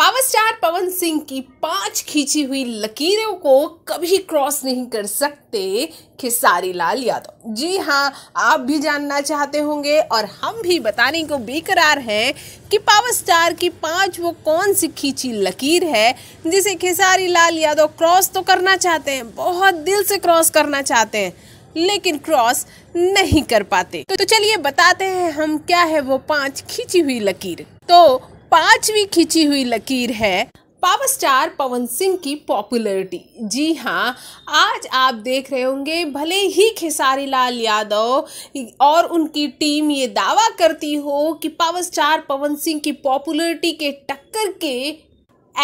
power star Pawan Singh की पांच खींची हुई लकीरों को कभी क्रॉस नहीं कर सकते खिसारी लाल यादव जी हाँ आप भी जानना चाहते होंगे और हम भी बताने को बेकरार हैं कि पावर स्टार की पांच वो कौन सी खींची लकीर है जिसे खिसारी लाल यादव क्रॉस तो करना चाहते हैं बहुत दिल से क्रॉस करना चाहते हैं लेकिन क्रॉस नहीं कर पाते तो, तो चलिए बताते हैं हम क्या है वो पांच खींची हुई लकीर तो पांचवी खींची हुई लकीर है पावर स्टार पवन सिंह की पॉपुलैरिटी जी हाँ आज आप देख रहे होंगे भले ही खेसारी लाल यादव और उनकी टीम ये दावा करती हो कि पावर स्टार पवन सिंह की पॉपुलैरिटी के टक्कर के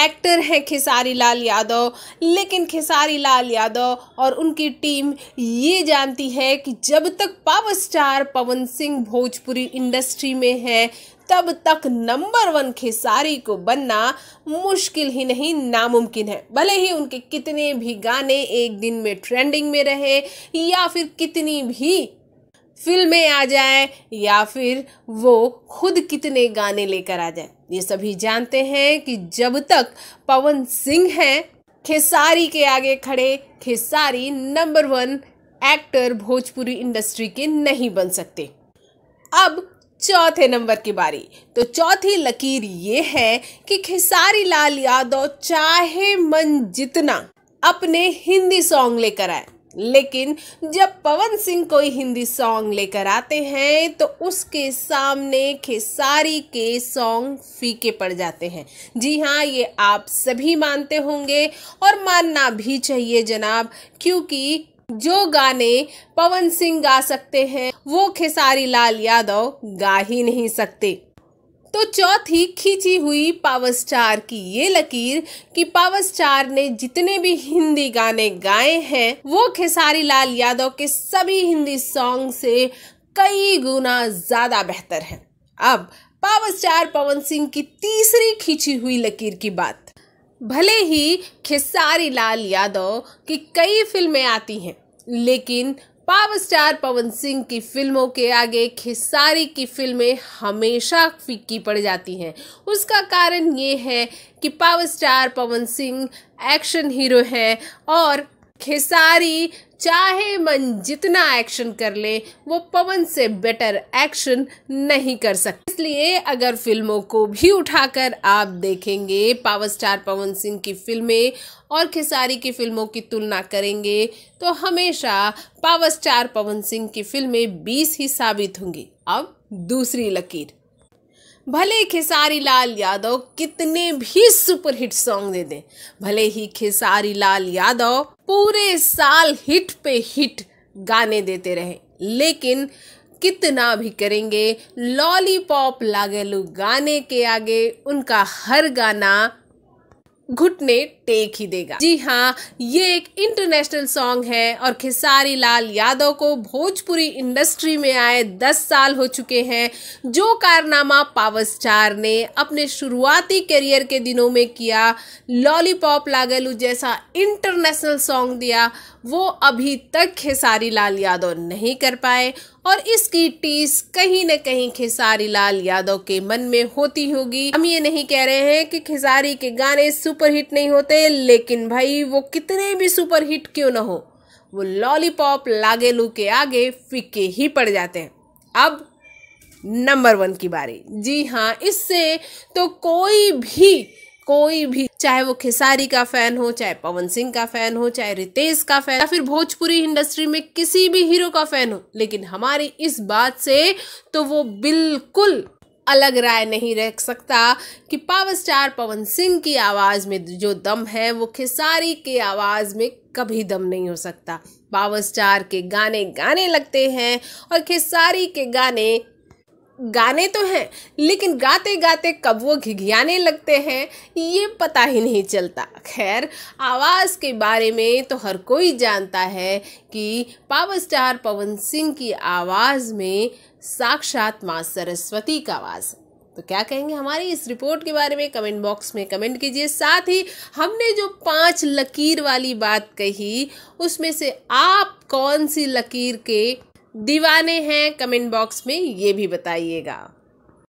एक्टर हैं खेसारी लाल यादव लेकिन खेसारी लाल यादव और उनकी टीम ये जानती है कि जब तक power star Pawan Singh Bhojpuri industry में है तब तक नंबर वन खेसारी को बनना मुश्किल ही नहीं नामुमकिन है भले ही उनके कितने भी गाने एक दिन में ट्रेंडिंग में रहे या फिर कितनी भी फिल्में आ जाए या फिर वो खुद कितने गाने लेकर आ जाए ये सभी जानते हैं कि जब तक पवन सिंह हैं खेसारी के आगे खड़े Khesari number one actor Bhojpuri industry के नहीं बन सकते अब चौथे नंबर की बारी तो चौथी लकीर ये है कि खेसारी लाल यादव चाहे मन जितना अपने हिंदी सॉन्ग लेकर आए लेकिन जब पवन सिंह कोई हिंदी सॉन्ग लेकर आते हैं तो उसके सामने खेसारी के सॉन्ग फीके पड़ जाते हैं जी हाँ ये आप सभी मानते होंगे और मानना भी चाहिए जनाब क्योंकि जो गाने पवन सिंह गा सकते हैं वो खेसारी लाल यादव गा ही नहीं सकते तो चौथी खींची हुई पावर स्टार की ये लकीर कि पावर स्टार ने जितने भी हिंदी गाने गाए हैं वो खेसारी लाल यादव के सभी हिंदी सॉन्ग से कई गुना ज़्यादा बेहतर है अब पावर स्टार पवन सिंह की तीसरी खींची हुई लकीर की बात भले ही खेसारी लाल यादव की कई फिल्में आती हैं लेकिन पावर स्टार पवन सिंह की फिल्मों के आगे खेसारी की फिल्में हमेशा फीकी पड़ जाती हैं उसका कारण ये है कि power star Pawan Singh action hero हैं और खेसारी चाहे मन जितना एक्शन कर ले वो पवन से बेटर एक्शन नहीं कर सकते इसलिए अगर फिल्मों को भी उठाकर आप देखेंगे पावर स्टार पवन सिंह की फिल्में और खेसारी की फिल्मों की तुलना करेंगे तो हमेशा पावर स्टार पवन सिंह की फिल्में बीस ही साबित होंगी अब दूसरी लकीर भले खेसारी लाल यादव कितने भी सुपरहिट सॉन्ग दे दें भले ही खेसारी लाल यादव पूरे साल हिट पे हिट गाने देते रहे लेकिन कितना भी करेंगे लॉलीपॉप लागेलू गाने के आगे उनका हर गाना घुटने टेक ही देगा जी हाँ ये एक इंटरनेशनल सॉन्ग है और खेसारी लाल यादव को भोजपुरी इंडस्ट्री में आए 10 साल हो चुके हैं जो कारनामा पावर स्टार ने अपने शुरुआती करियर के दिनों में किया लॉलीपॉप लागलू जैसा इंटरनेशनल सॉन्ग दिया वो अभी तक खेसारी लाल यादव नहीं कर पाए और इसकी टीस कहीं न कहीं खेसारी लाल यादव के मन में होती होगी हम ये नहीं कह रहे हैं कि खेसारी के गाने सुपरहिट नहीं होते लेकिन भाई वो कितने भी सुपरहिट क्यों ना हो वो लॉलीपॉप लागेलू के आगे फिक्के ही पड़ जाते हैं अब नंबर वन की बारी जी हाँ इससे तो कोई भी कोई भी चाहे वो खेसारी का फैन हो चाहे पवन सिंह का फैन हो चाहे रितेश का फैन या फिर भोजपुरी इंडस्ट्री में किसी भी हीरो का फैन हो लेकिन हमारी इस बात से तो वो बिल्कुल अलग राय नहीं रख सकता कि पावर स्टार पवन सिंह की आवाज़ में जो दम है वो खेसारी के आवाज़ में कभी दम नहीं हो सकता पावर स्टार के गाने गाने लगते हैं और खेसारी के गाने गाने तो हैं लेकिन गाते गाते कब वो घिघियाने लगते हैं ये पता ही नहीं चलता खैर आवाज़ के बारे में तो हर कोई जानता है कि पावर स्टार पवन सिंह की आवाज़ में साक्षात माँ सरस्वती का आवाज़ है तो क्या कहेंगे हमारी इस रिपोर्ट के बारे में कमेंट बॉक्स में कमेंट कीजिए साथ ही हमने जो पांच लकीर वाली बात कही उसमें से आप कौन सी लकीर के दीवाने हैं कमेंट बॉक्स में ये भी बताइएगा